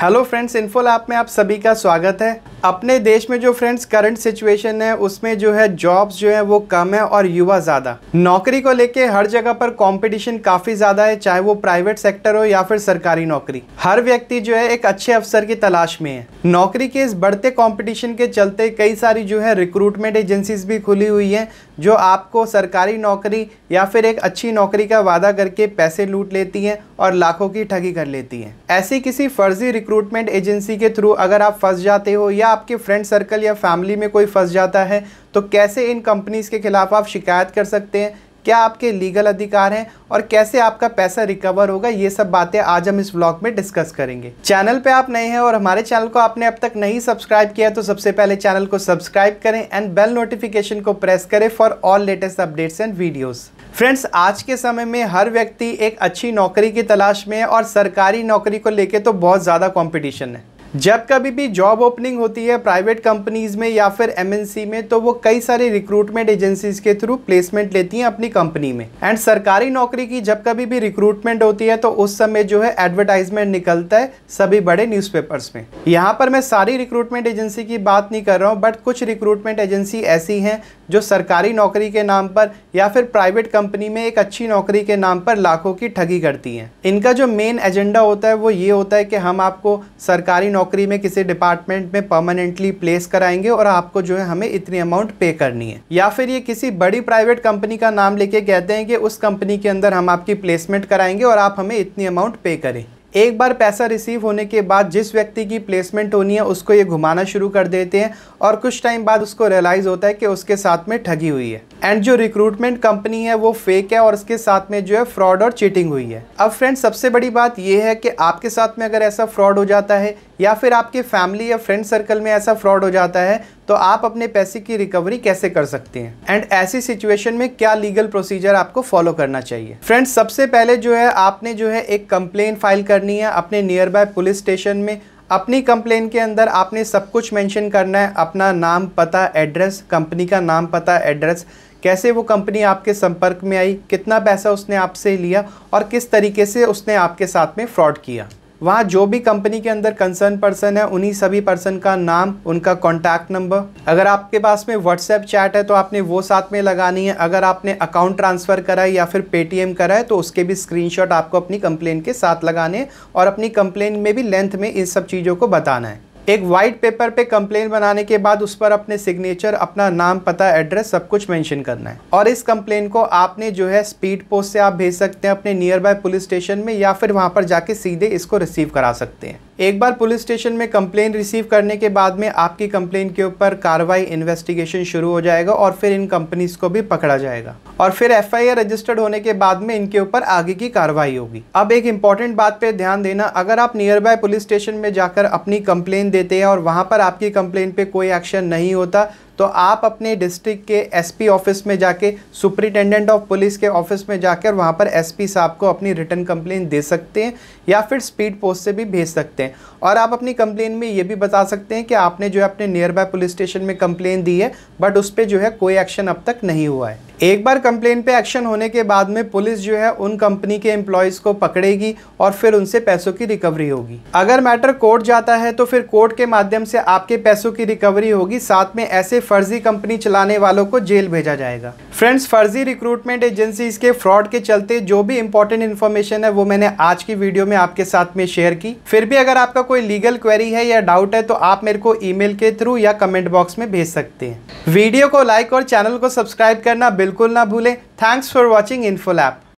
hello friends इन्फोल app में आप सभी का स्वागत है अपने देश में जो फ्रेंड्स करंट सिचुएशन है उसमें जो है जॉब्स जो है वो कम है और युवा ज़्यादा नौकरी को लेके हर जगह पर कंपटीशन काफ़ी ज़्यादा है चाहे वो प्राइवेट सेक्टर हो या फिर सरकारी नौकरी हर व्यक्ति जो है एक अच्छे अफसर की तलाश में है नौकरी के इस बढ़ते कॉम्पिटिशन के चलते कई सारी जो है रिक्रूटमेंट एजेंसीज भी खुली हुई है जो आपको सरकारी नौकरी या फिर एक अच्छी नौकरी का वादा करके पैसे लूट लेती हैं और लाखों की ठगी कर लेती हैं ऐसी किसी फर्जी रिक्रूटमेंट एजेंसी के थ्रू अगर आप फंस जाते हो या आपके फ्रेंड सर्कल या फैमिली में कोई फंस जाता है तो कैसे इन कंपनीज़ के खिलाफ आप शिकायत कर सकते हैं क्या आपके लीगल अधिकार हैं और कैसे आपका पैसा रिकवर होगा ये सब बातें आज हम इस ब्लॉग में डिस्कस करेंगे चैनल पे आप नए हैं और हमारे चैनल को आपने अब तक नहीं सब्सक्राइब किया तो सबसे पहले चैनल को सब्सक्राइब करें एंड बेल नोटिफिकेशन को प्रेस करें for all latest updates and videos friends आज के समय में हर व्यक्ति एक अच्छी नौकरी की तलाश में है और सरकारी नौकरी को लेकर तो बहुत ज़्यादा कॉम्पिटिशन है जब कभी भी जॉब ओपनिंग होती है प्राइवेट कंपनीज़ में या फिर एमएनसी में तो वो कई सारे रिक्रूटमेंट एजेंसीज के थ्रू प्लेसमेंट लेती हैं अपनी कंपनी में एंड सरकारी नौकरी की जब कभी भी रिक्रूटमेंट होती है तो उस समय जो है एडवर्टाइजमेंट निकलता है सभी बड़े न्यूज़पेपर्स में यहाँ पर मैं सारी रिक्रूटमेंट एजेंसी की बात नहीं कर रहा हूँ बट कुछ रिक्रूटमेंट एजेंसी ऐसी हैं जो सरकारी नौकरी के नाम पर या फिर प्राइवेट कंपनी में एक अच्छी नौकरी के नाम पर लाखों की ठगी करती हैं इनका जो मेन एजेंडा होता है वो ये होता है कि हम आपको सरकारी नौकरी में किसी डिपार्टमेंट में परमानेंटली प्लेस कराएंगे और आपको जो है हमें इतनी अमाउंट पे करनी है या फिर ये किसी बड़ी प्राइवेट कंपनी का नाम लेके कहते हैं कि उस कंपनी के अंदर हम आपकी प्लेसमेंट कराएंगे और आप हमें इतनी अमाउंट पे करें एक बार पैसा रिसीव होने के बाद जिस व्यक्ति की प्लेसमेंट होनी है उसको ये घुमाना शुरू कर देते हैं और कुछ टाइम बाद उसको रियलाइज़ होता है कि उसके साथ में ठगी हुई है एंड जो रिक्रूटमेंट कंपनी है वो फेक है और उसके साथ में जो है फ्रॉड और चीटिंग हुई है अब फ्रेंड्स सबसे बड़ी बात यह है कि आपके साथ में अगर ऐसा फ्रॉड हो जाता है या फिर आपके फैमिली या फ्रेंड सर्कल में ऐसा फ्रॉड हो जाता है तो आप अपने पैसे की रिकवरी कैसे कर सकते हैं एंड ऐसी सिचुएशन में क्या लीगल प्रोसीजर आपको फॉलो करना चाहिए फ्रेंड्स सबसे पहले जो है आपने जो है एक कंप्लेन फाइल करनी है अपने नियर बाय पुलिस स्टेशन में अपनी कंप्लेन के अंदर आपने सब कुछ मेंशन करना है अपना नाम पता एड्रेस कंपनी का नाम पता एड्रेस कैसे वो कंपनी आपके संपर्क में आई कितना पैसा उसने आपसे लिया और किस तरीके से उसने आपके साथ में फ्रॉड किया वहाँ जो भी कंपनी के अंदर कंसर्न पर्सन है उन्हीं सभी पर्सन का नाम उनका कॉन्टैक्ट नंबर अगर आपके पास में व्हाट्सएप चैट है तो आपने वो साथ में लगानी है अगर आपने अकाउंट ट्रांसफ़र करा है या फिर पेटीएम करा है तो उसके भी स्क्रीनशॉट आपको अपनी कंप्लेन के साथ लगाने और अपनी कंप्लेन में भी लेंथ में इन सब चीज़ों को बताना है एक वाइट पेपर पे कंप्लेन बनाने के बाद उस पर अपने सिग्नेचर अपना नाम पता एड्रेस सब कुछ मेंशन करना है और इस कंप्लेन को आपने जो है स्पीड पोस्ट से आप भेज सकते हैं अपने नियर बाय पुलिस स्टेशन में या फिर वहाँ पर जाके सीधे इसको रिसीव करा सकते हैं एक बार पुलिस स्टेशन में कंप्लेन रिसीव करने के बाद में आपकी कंप्लेन के ऊपर कार्रवाई इन्वेस्टिगेशन शुरू हो जाएगा और फिर इन कंपनीज को भी पकड़ा जाएगा और फिर एफआईआर रजिस्टर्ड होने के बाद में इनके ऊपर आगे की कार्रवाई होगी अब एक इंपॉर्टेंट बात पे ध्यान देना अगर आप नियर बाय पुलिस स्टेशन में जाकर अपनी कंप्लेन देते हैं और वहां पर आपकी कंप्लेन पे कोई एक्शन नहीं होता तो आप अपने डिस्ट्रिक्ट के एसपी ऑफिस में जाके सुपरिटेंडेंट ऑफ पुलिस के ऑफिस में जाकर वहाँ पर एसपी साहब को अपनी रिटर्न कंप्लेन दे सकते हैं या फिर स्पीड पोस्ट से भी भेज सकते हैं और आप अपनी कंप्लेन में ये भी बता सकते हैं कि आपने जो है अपने नियर बाय पुलिस स्टेशन में कंप्लेन दी है बट उस पर जो है कोई एक्शन अब तक नहीं हुआ है एक बार कंप्लेन पे एक्शन होने के बाद में पुलिस जो है उन कंपनी के एम्प्लॉयज़ को पकड़ेगी और फिर उनसे पैसों की रिकवरी होगी अगर मैटर कोर्ट जाता है तो फिर कोर्ट के माध्यम से आपके पैसों की रिकवरी होगी साथ में ऐसे फर्जी कंपनी चलाने वालों को जेल भेजा जाएगा फ्रेंड्स फर्जी रिक्रूटमेंट एजेंसीज के फ्रॉड के चलते जो भी इंपॉर्टेंट इन्फॉर्मेशन है वो मैंने आज की वीडियो में आपके साथ में शेयर की फिर भी अगर आपका कोई लीगल क्वेरी है या डाउट है तो आप मेरे को ई के थ्रू या कमेंट बॉक्स में भेज सकते हैं वीडियो को लाइक और चैनल को सब्सक्राइब करना बिल्कुल ना भूलें थैंक्स फॉर वॉचिंग इन्फोल ऐप